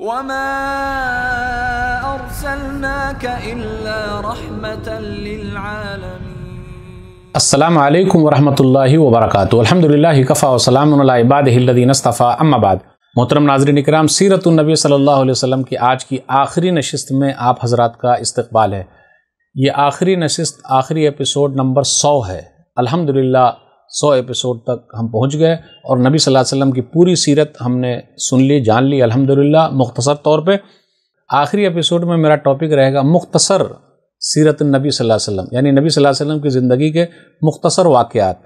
وما أرسلناك إلا رحمة अलहमदिल्ला कफ़ा वसलामबादीनस्तफ़ा अम्माबाद मोहतरम नाजरन कराम सीरतनबी सल्ला वसम की आज की आखिरी नशस्त में आप हजरात का इस्तबाल है ये आखिरी नशस्त आखिरी एपिसोड नंबर सौ है अल्हम्दुलिल्लाह सौ एपिसोड तक हम पहुंच गए और नबी सल्लल्लाहु अलैहि वसल्लम की पूरी सीरत हमने सुन ली जान ली अल्हम्दुलिल्लाह मुख्तसर तौर पे आखिरी एपिसोड में मेरा टॉपिक रहेगा मुख्तसर सीरत नबी सल्लल्लाहु अलैहि वसल्लम यानी नबी सल्लल्लाहु अलैहि वसल्लम की ज़िंदगी के मुख्तसर वाक़ात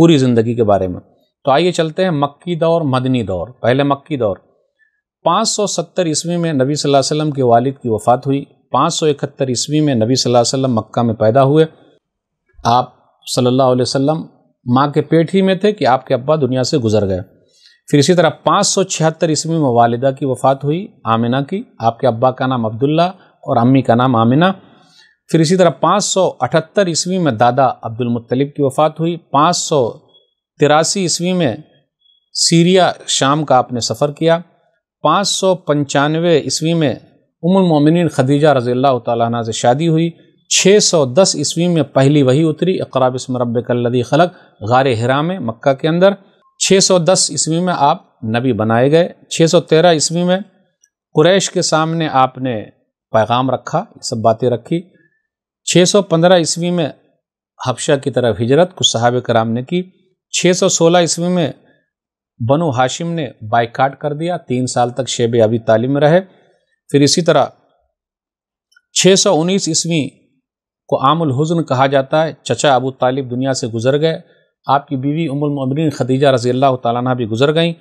पूरी ज़िंदगी के बारे में तो आइए चलते हैं मक्की दौर मदनी दौर पहले मक्की दौर सत्तर ईस्वी में नबी सल्लल्लाहु अलैहि वसल्लम के वालिद की वफ़ात हुई इकहत्तर ईस्वी में नबी सल्लल्लाहु अलैहि वसल्लम मक्का में पैदा हुए आप सल्लल्लाहु अलैहि वसल्लम माँ के पेट ही में थे कि आपके अब्बा दुनिया से गुजर गए फिर इसी तरह पाँच सौ छिहत्तर ईस्वी में वालिदा की वफ़ात हुई आमिना की आपके अब्बा का नाम अब्दुल्ला और अम्मी का नाम आमिना फिर इसी तरह पाँच सौ अठहत्तर ईस्वी में दादा अब्दुलमतलब की वफ़ात हुई पाँच सौ तिरासी ईस्वी में सीरिया शाम का आपने सफ़र किया पाँच सौ पंचानवे ईस्वी में उमुल मोमिन खदीजा रज़ी अल्लाह तला से शादी हुई छः सौ दस ईस्वी में पहली वही उतरी अकराब इसम रबी खलक गार हरा में मक्का के अंदर छः सौ दस ईस्वी में आप नबी बनाए गए छः सौ तेरह ईस्वी में कुरैश के सामने आपने पैगाम रखा ये सब बातें रखी छः सौ पंद्रह ईस्वी में हफ्शा की तरफ हिजरत कुछ साहब कराम ने की छः सौ सोलह ईस्वी में बनु हाशिम ने बाइकाट कर दिया तीन साल तक शेब अभी तालीम रहे फिर इसी तरह 619 सौ ईस्वी को आमुल हुज़न कहा जाता है चचा अबू तालिब दुनिया से गुजर गए आपकी बीवी उमुल मबरीन खदीजा रज़ी अल्लाह ताली भी गुजर गईं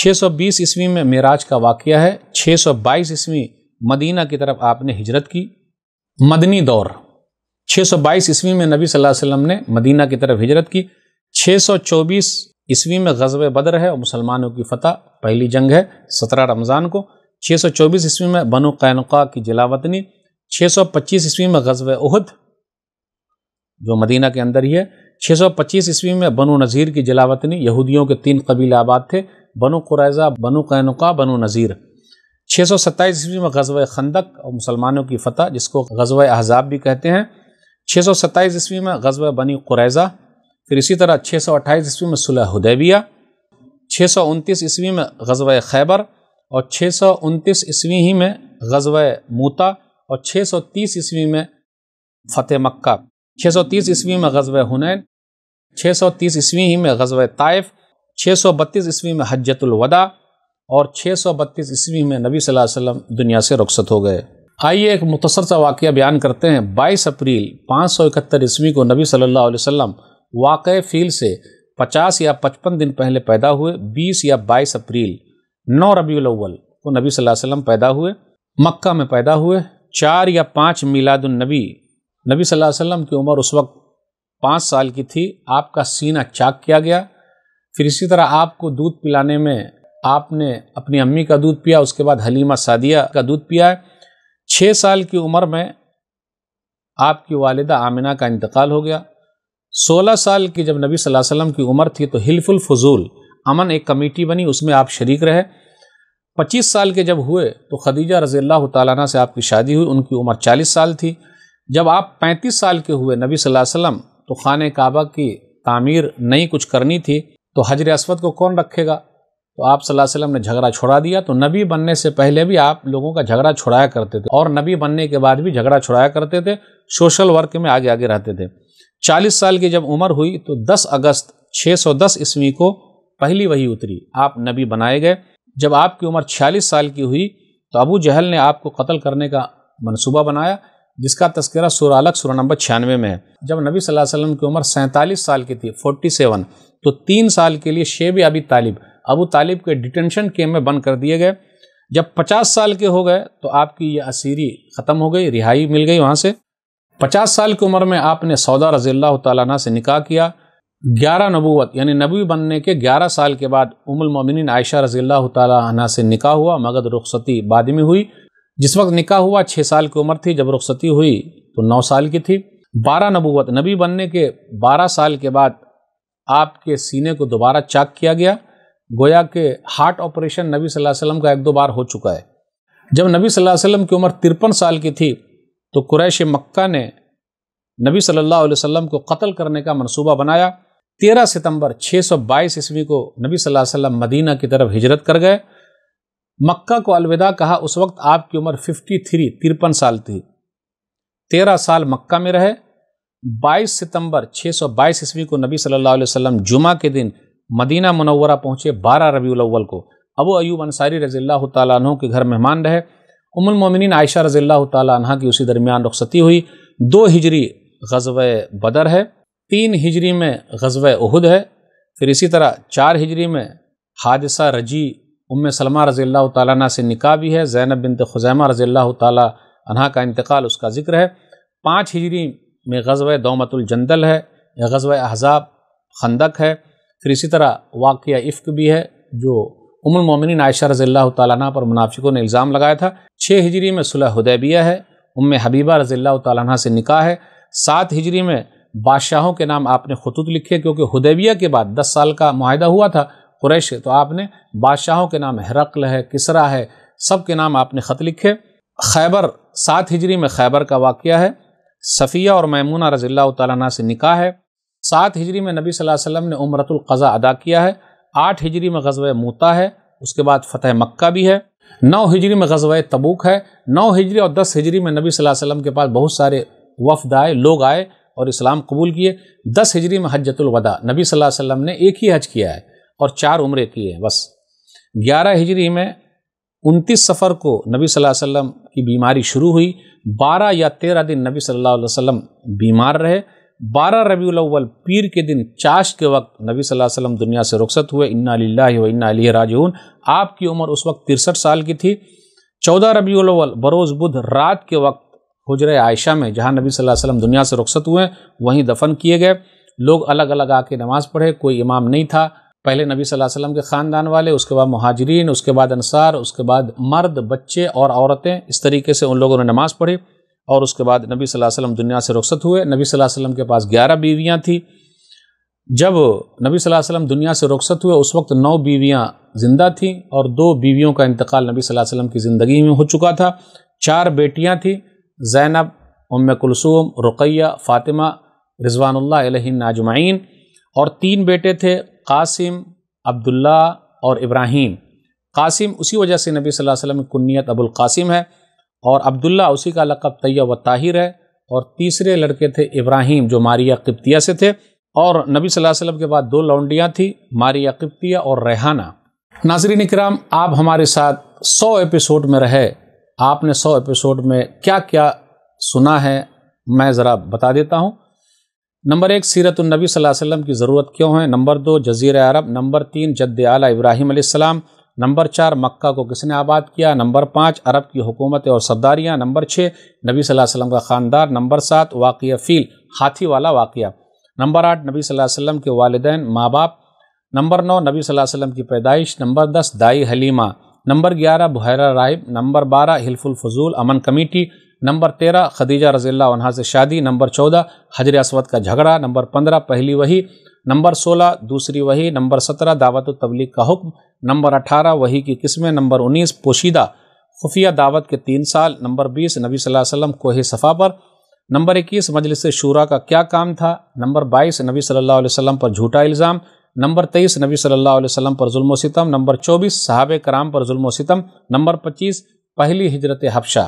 620 ईस्वी में मेराज का वाक़ है 622 ईस्वी मदीना की तरफ आपने हिजरत की मदनी दौर 622 ईस्वी में नबी सल्लल्लाहु अलैहि वसल्लम ने मदीना की तरफ हिजरत की 624 ईस्वी में गजब बदर है और मुसलमानों की फतह पहली जंग है 17 रमज़ान को 624 ईस्वी में बनो कैनका की जिलावतनी 625 ईस्वी में गजब उहद जो मदीना के अंदर ही है 625 ईस्वी में बनु नज़ीर की जलावतनी यहूदियों के तीन कबीले आबाद थे बनु कुरैज़ा बनु कैनुका बनु नज़ीर छः सौ सत्ताईस ईस्वी में गजब खंदक और मुसलमानों की फतह जिसको गजब अहजाब भी कहते हैं छः सौ सत्ताईस ईस्वी में गजब बनी कुरैज़ा फिर इसी तरह छः सौ अट्ठाईस ईस्वी में सुलह हुदैबिया छः सौ उनतीस ईस्वी में गजब खैबर और छः सौ उनतीस ईस्वी ही में गजब मूता और छः सौ तीस ईस्वी में फ़तेह मक्का छः सौ तीस ईस्वी में गजब हुनैन छः सौ तीस ईस्वी में गजब ताइफ बत्तीस ईस्वी में हजतुलवदा और छः सौ बत्तीस ईस्वी में नबी सल्लल्लाहु दुनिया से रुखसत हो गए आइए एक मुख्तसर सा वाक़ बयान करते हैं बाईस अप्रैल पाँच सौ इकहत्तर ईस्वी को नबी सल्ला वसम वाक़ फील से पचास या पचपन दिन पहले पैदा हुए बीस या बाईस अप्रैल नौ रबी को नबी सल्लल्लाहु पैदा हुए मक्का में पैदा हुए चार या पाँच मिलादुलनबी नबी सल्लल्लाहु अलैहि वसल्लम की उम्र उस वक्त पाँच साल की थी आपका सीना चाक किया गया फिर इसी तरह आपको दूध पिलाने में आपने अपनी अम्मी का दूध पिया उसके बाद हलीमा सादिया का दूध पिया छः साल की उम्र में आपकी वालदा आमिना का इंतकाल हो गया सोलह साल की जब नबी सल्लल्लाहु अलैहि वसल्लम की उम्र थी तो हिलफुल फजूल अमन एक कमेटी बनी उसमें आप शरीक रहे पच्चीस साल के जब हुए तो खदीजा रज़ी अल्लाह से आपकी शादी हुई उनकी उम्र चालीस साल थी जब आप 35 साल के हुए नबी सल्लल्लाहु अलैहि वसल्लम तो खान काबा की तामीर नहीं कुछ करनी थी तो हजर असवद को कौन रखेगा तो आप सल्लल्लाहु अलैहि वसल्लम ने झगड़ा छुड़ा दिया तो नबी बनने से पहले भी आप लोगों का झगड़ा छुड़ाया करते थे और नबी बनने के बाद भी झगड़ा छुड़ाया करते थे सोशल वर्क में आगे आगे रहते थे 40 साल की जब उम्र हुई तो 10 अगस्त 610 ईस्वी को पहली वही उतरी आप नबी बनाए गए जब आपकी उम्र छियालीस साल की हुई तो अबू जहल ने आपको कत्ल करने का मनसूबा बनाया जिसका तस्करा सुरालक सुरा नंबर छियानवे में है जब नबी सल्लल्लाहु अलैहि वसल्लम की उम्र सैंतालीस साल की थी फोर्टी सेवन तो तीन साल के लिए शेब अबी तालिब अबू तालिब के डिटेंशन कैम्प में बंद कर दिए गए जब पचास साल के हो गए तो आपकी ये असीरी ख़त्म हो गई रिहाई मिल गई वहाँ से पचास साल की उम्र में आपने सौदा रजी अल्लाह से निकाह किया ग्यारह नबूत यानी नबी बनने के ग्यारह साल के बाद उमुलमिन आयशा रज़ील्ला अल्लाह से निकाह हुआ मगध रुखसती बाद में हुई जिस वक्त निकाह हुआ छः साल की उम्र थी जब रुखसती हुई तो नौ साल की थी बारह नबूवत नबी बनने के बारह साल के बाद आपके सीने को दोबारा चाक किया गया गोया के हार्ट ऑपरेशन नबी सल्लल्लाहु अलैहि वसल्लम का एक दो बार हो चुका है जब नबी सल्लल्लाहु अलैहि वसल्लम की उम्र तिरपन साल की थी तो कुरैश मक्का ने नबी सल्लल्लाहु अलैहि वसल्लम को कत्ल करने का मनसूबा बनाया तेरह सितंबर बाईस ईस्वी को नबी सल्लल्लाहु अलैहि वसल्लम मदीना की तरफ हिजरत कर गए मक्का को अलविदा कहा उस वक्त आपकी उम्र फिफ्टी थ्री तिरपन साल थी तेरह साल मक्का में रहे 22 सितंबर 622 ईस्वी को नबी सल्लल्लाहु अलैहि वसल्लम जुमा के दिन मदीना मुनव्वरा पहुँचे बारह रबी अव्वल को अबू अयूब अंसारी रजील्ला तु के घर मेहमान रहे मोमिन आयशा रजील्ला तह की उसी दरमियान रुखसती हुई दो हिजरी गजव बदर है तीन हिजरी में गजव उहद है फिर इसी तरह चार हिजरी में हादसा रजी उम सलमा रज़ी अल्लाह से निका भी है ज़ैनब बिनत खुजैमा रज़ी अल्लाह तह का इंतकाल उसका ज़िक्र है पाँच हिजरी में गज़व दोमतुलजंदल है गज़व अहजाब खंदक है फिर इसी तरह वाक़ इफ़्क भी है जो उममिन आयशा रज़ी अल्लाह तह पर मुनाफिकों ने इल्ज़ाम लगाया था छः हिजरी में सुलह हदैबिया है उम हबीबा रज़ी अल्लाह तह से निका है सात हिजरी में बादशाहों के नाम आपने खतूत लिखे क्योंकि हदैबिया के बाद दस साल का माहिदा हुआ था कुरैश तो आपने बादशाहों के नाम हरकल है किसरा है सब के नाम आपने ख़त लिखे खैबर सात हिजरी में खैबर का वाक़ है सफ़िया और ममूना रजील्ला तला से निकाह है सात हिजरी में नबी सल्लल्लाहु अलैहि वसल्लम ने उमरतुल्क़ा अदा किया है आठ हिजरी में गजब मोता है उसके बाद फ़तह मक्का भी है नौ हिजरी में गजब तबूक है नौ हिजरी और दस हिजरी में नबी वसल्लम के पास बहुत सारे वफद आए लोग आए और इस्लाम कबूल किए दस हिजरी में हजतुलवदा नबी सल्लल्लाहु वसल्लम ने एक ही हज किया है और चार उम्र की है बस ग्यारह हिजरी में उनतीस सफ़र को नबी सल्लल्लाहु अलैहि वसल्लम की बीमारी शुरू हुई बारह या तेरह दिन नबी सल्लल्लाहु अलैहि वसल्लम बीमार रहे बारह रबी अव्वल पीर के दिन चाश के वक्त नबी सल्लल्लाहु अलैहि वसल्लम दुनिया से रुखसत हुए इन्ना लाही व इन्ना राजून आपकी उम्र उस वक्त तिरसठ साल की थी चौदह रबी अव्वल बरोज़ बुध रात के वक्त हजर आयशा में जहाँ नबी सल वसम दुनिया से रुखसत हुए वहीं दफन किए गए लोग अलग अलग आके नमाज़ पढ़े कोई इमाम नहीं था पहले नबी सल्लल्लाहु अलैहि वसल्लम के ख़ानदान वाले उसके बाद महाजरीन उसके बाद अनसार उसके बाद मर्द बच्चे और औरतें इस तरीके से उन लोगों ने नमाज़ पढ़ी और उसके बाद नबी सल्लल्लाहु अलैहि वसल्लम दुनिया से रुखसत हुए नबी सल्लल्लाहु अलैहि वसल्लम के पास ग्यारह बीवियाँ थी जब नबी सल्लल्लाहु अलैहि वसल्लम दुनिया से रुखसत हुए उस वक्त नौ बीवियाँ ज़िंदा थीं और दो बीवियों का इंतकाल नबी सल्लल्लाहु अलैहि वसल्लम की ज़िंदगी में हो चुका था चार बेटियाँ थीं जैनब उम कुलसूम रुकैया फ़ातिमा रिजवानुल्लाह अलहिन नाजमाइन और तीन बेटे थे कासिम अब्दुल्ला और इब्राहिम कासिम उसी वजह से नबी सल्लल्लाहु अलैहि वसल्लम की कुन्नीत अबुल कासिम है और अब्दुल्ला उसी का लक़ब तैयब व ताहिर है और तीसरे लड़के थे इब्राहिम जो मारिया किप्तिया से थे और नबी सल्लल्लाहु अलैहि वसल्लम के बाद दो लौंडियाँ थी मारिया किप्तिया और रेहाना नाजरीन कराम आप हमारे साथ सौ एपिसोड में रहे आपने सौ एपिसोड में क्या क्या सुना है मैं ज़रा बता देता हूँ नंबर एक सीरत नबी वसल्लम की ज़रूरत क्यों है नंबर दो जजीर अरब नंबर तीन जद आला इब्राहिम आसमाम नंबर चार मक्का को किसने आबाद किया नंबर पाँच अरब की हुकूमतें और सरदारियाँ नंबर छः नबी वसल्लम का ख़ानदार नंबर सात वाक़ फ़ील हाथी वाला वाक़ नंबर आठ नबी वसल्लम के वालदे माँ बाप नंबर नौ नबी वसल्लम की पैदाइश नंबर दस दाई हलीमा नंबर ग्यारह बुहरा राइब नंबर बारह हिलफुल फजूल अमन कमेटी नंबर तेरह खदीजा रजील्ला उन्हा से शादी नंबर चौदह हजर असवद का झगड़ा नंबर पंद्रह पहली वही नंबर सोलह दूसरी वही नंबर सत्रह दावत तबलीग का हुक्म नंबर अठारह वही की किस्में नंबर उन्नीस पोशीदा खुफिया दावत के तीन साल नंबर बीस नबी वसल्लम कोहे सफ़ा पर नंबर इक्कीस मजलिस शूरा का क्या काम था नंबर बाईस नबी सल्ला वसम पर झूठा इल्ज़ाम नंबर तेईस नबी सल्लल्लाहु अलैहि वसल्लम पर जुल्म सितम नंबर चौबीस साहब कराम पर जुल्म सितम नंबर पच्चीस पहली हिजरत हफ्शा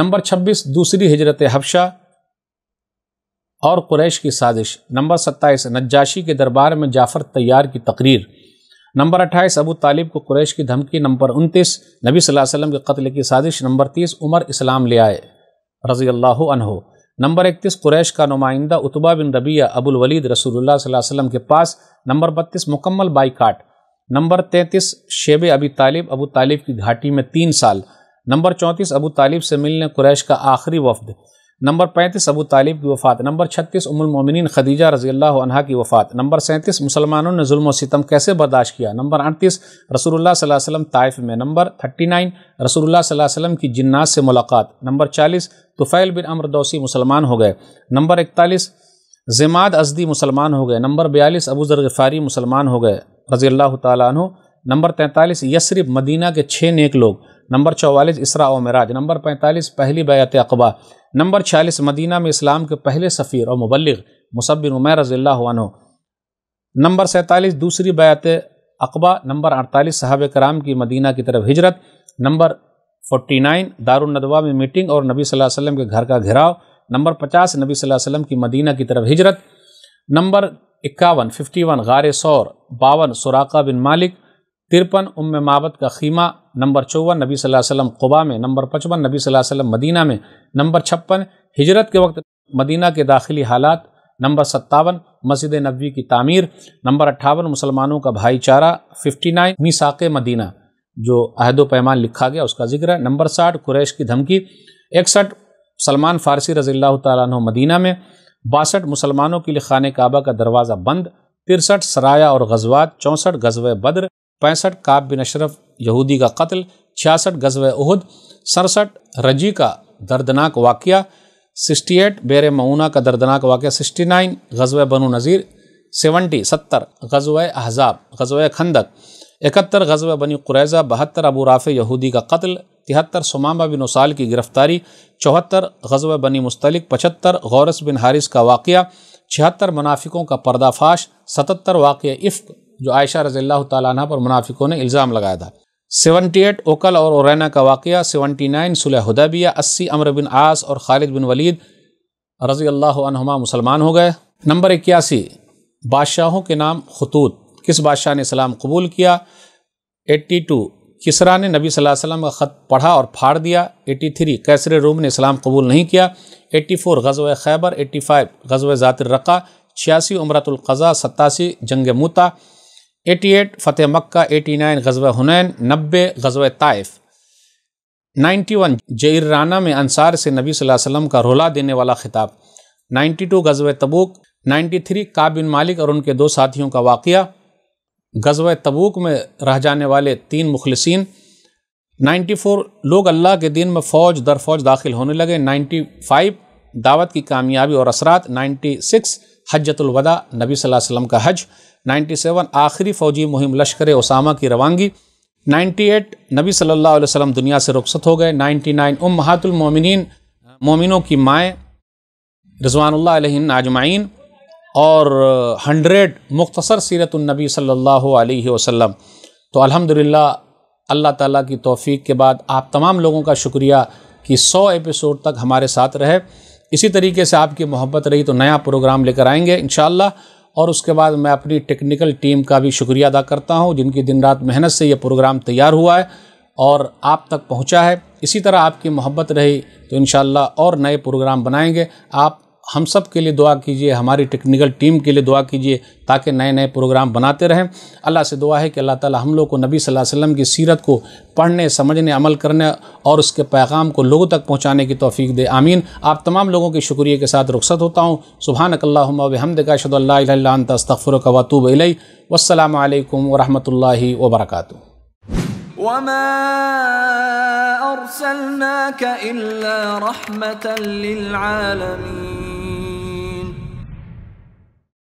नंबर छब्बीस दूसरी हिजरत हफ्शा और कुरैश की साजिश नंबर सत्ताईस नज्जाशी के दरबार में जाफ़र तैयार की तकरीर नंबर अट्ठाईस अबू तालिब को कुरैश की धमकी नंबर उनतीस नबी सल्लल्लाहु अलैहि वसल्लम के कत्ल की साजिश नंबर तीस उमर इस्लाम ले आए रज़ी अल्लाह अनहो नंबर इकतीस कुरैश का नुमाइंदा उतबा बिन रबिया अबुल वलीद रसूलुल्लाह वसल्लम के पास नंबर बत्तीस मुकम्मल बाईकाट नंबर तैंतीस शेब अबी तालिब अबू तालिब की घाटी में तीन साल नंबर चौंतीस अबू तालिब से मिलने कुरैश का आखिरी वफद नंबर पैंतीस अबू तालिब की वफ़ात नंबर छत्तीस उमुलमोमिन खदीजा रजी अल्लाह की वफ़ात नंबर सैंतीस मुसलमानों ने जुल्म सितम कैसे बर्दाश्त किया नंबर अड़तीस रसूलुल्लाह सल्लल्लाहु अलैहि वसल्लम ताइफ में नंबर थर्टी नाइन रसूलुल्लाह सल्लल्लाहु अलैहि वसल्लम की जिन्नात से मुलाकात नंबर चालीस तुफ़ैल बिन अमर दौसी मुसलमान हो गए नंबर इकतालीस जमाद अजदी मुसलमान हो गए नंबर बयालीस अबू ज़रगफ़ारी मुसलमान हो गए रजी अल्लाह तु नंबर तैंतालीस यसरिफ मदीना के छः नेक लोग नंबर चौवालीस इसरा मराज नंबर पैंतालीस पहली बैत अकबा नंबर छियालीस मदीना में इस्लाम के पहले सफ़ीर और मुबलिक मुसबिन उमैर रजील्ला नंबर सैंतालीस दूसरी बैत अकबा नंबर अड़तालीस साहब कराम की मदीना की तरफ हिजरत नंबर फोर्टी नाइन दारुलनदवा में मीटिंग और नबी सल्लल्लाहु अलैहि वसल्लम के घर का घेराव नंबर पचास नबी वसल्लम की मदीना की तरफ हिजरत नंबर इक्यावन फिफ्टी वन गार सौर बावन सुराका बिन मालिक तिरपन उम मावत का खीमा नंबर चौवन नबी सल्लल्लाहु अलैहि वसल्लम कुबा में नंबर पचपन नबी सल्लल्लाहु अलैहि वसल्लम मदीना में नंबर छप्पन हिजरत के वक्त मदीना के दाखिली हालात नंबर सत्तावन मस्जिद नबी की तामीर नंबर अट्ठावन मुसलमानों का भाईचारा फिफ्टी नाइन मीसाक मदीना जो अहद पैमान लिखा गया उसका जिक्र है नंबर साठ कुरैश की धमकी इकसठ सलमान फारसी रजील्ला तन मदीना में बासठ मुसलमानों के लिए खान काबा का दरवाज़ा बंद तिरसठ सराया और गजवात चौंसठ गजव बद्र पैंसठ काब बिन अशरफ यहूदी का कत्ल छियासठ गजब उहद सड़सठ रजी का दर्दनाक वाक़ सिक्सटी एट बेर मऊना का दर्दनाक वाक़ सिक्सटी नाइन गजब बनु नज़ीर सेवेंटी सत्तर गजब अहजाब गजब खंदक इकहत्तर गजब बनी कुरैज़ा बहत्तर अबू राफ़ यहूदी का कत्ल तिहत्तर सुमामा बिन उसाल की गिरफ्तारी चौहत्तर गजब बनी मुस्तलिक पचहत्तर गौरस बिन हारिस का वाक़ छिहत्तर मुनाफिकों का पर्दाफाश सतहत्तर वाक़ इफ़्क जो आयशा रज़ील्ला तह पर मुनाफिकों ने इल्ज़ाम लगाया था सेवेंटी एट ओकल और औरना का वाक़ सेवेंटी नाइन सुलहदाबिया अस्सी अमर बिन आस और खालिद बिन वलीद रज़ी अल्लाहमा मुसलमान हो गए नंबर इक्यासी बादशाहों के नाम खतूत किस बादशाह ने इस्लाम कबूल किया एट्टी टू किसरा ने नबी वसल्लम का ख़त पढ़ा और फाड़ दिया एटी थ्री कैसर रूम ने इस्लाम कबूल नहीं किया एट्टी फोर गज़व खैबर एटी फाइव गज़व ज़ातर रक़ा छियासी उमरतुल्क़ा सत्तासी जंग मुता एटी एट फ़तेह मक्का एटी नाइन गजब हुनैन नब्बे गजब ताइफ नाइन्टी वन जराना में अंसार से नबी वसल्लम का रोला देने वाला खिताब नाइन्टी टू गजब तबूक नाइन्टी थ्री काबिन मालिक और उनके दो साथियों का वाक़ गजब तबूक में रह जाने वाले तीन मुखलसिन नाइन्टी फोर लोग अल्लाह के दिन में फ़ौज दर फौज दाखिल होने लगे नाइन्टी फाइव दावत की कामयाबी और असरात 96 हजतुलवदा नबी वसल्लम का हज 97 आखिरी फ़ौजी मुहिम लश्कर उसामा की रवानगी 98 नबी सल्लल्लाहु अलैहि वसल्लम दुनिया से रुखसत हो गए 99 उम महातुलमिन मोमिनों की माएँ रजवानल आजमाइन और 100 मुख्तसर सीरतुलनबी सल्ला वसम तो अल्हम्दुलिल्लाह अल्लाह ताला की तौफीक के बाद आप तमाम लोगों का शुक्रिया कि 100 एपिसोड तक हमारे साथ रहे इसी तरीके से आपकी मोहब्बत रही तो नया प्रोग्राम लेकर आएंगे इन और उसके बाद मैं अपनी टेक्निकल टीम का भी शुक्रिया अदा करता हूँ जिनकी दिन रात मेहनत से यह प्रोग्राम तैयार हुआ है और आप तक पहुँचा है इसी तरह आपकी मोहब्बत रही तो इन और नए प्रोग्राम बनाएंगे आप हम सब के लिए दुआ कीजिए हमारी टेक्निकल टीम के लिए दुआ कीजिए ताकि नए नए प्रोग्राम बनाते रहें अल्लाह से दुआ है कि अल्लाह ताला हम लोग को नबी सल्लल्लाहु अलैहि वसल्लम की सीरत को पढ़ने समझने अमल करने और उसके पैगाम को लोगों तक पहुँचाने की तोफ़ी दे आमीन आप तमाम लोगों के शुक्रिया के साथ रुखसत होता हूँ सुबहान अकल्लाहमद का शदल्लास्तफ़र कवातूब वसलम वरहमल वबरकू وما أرسلناك إلا رحمة للعالمين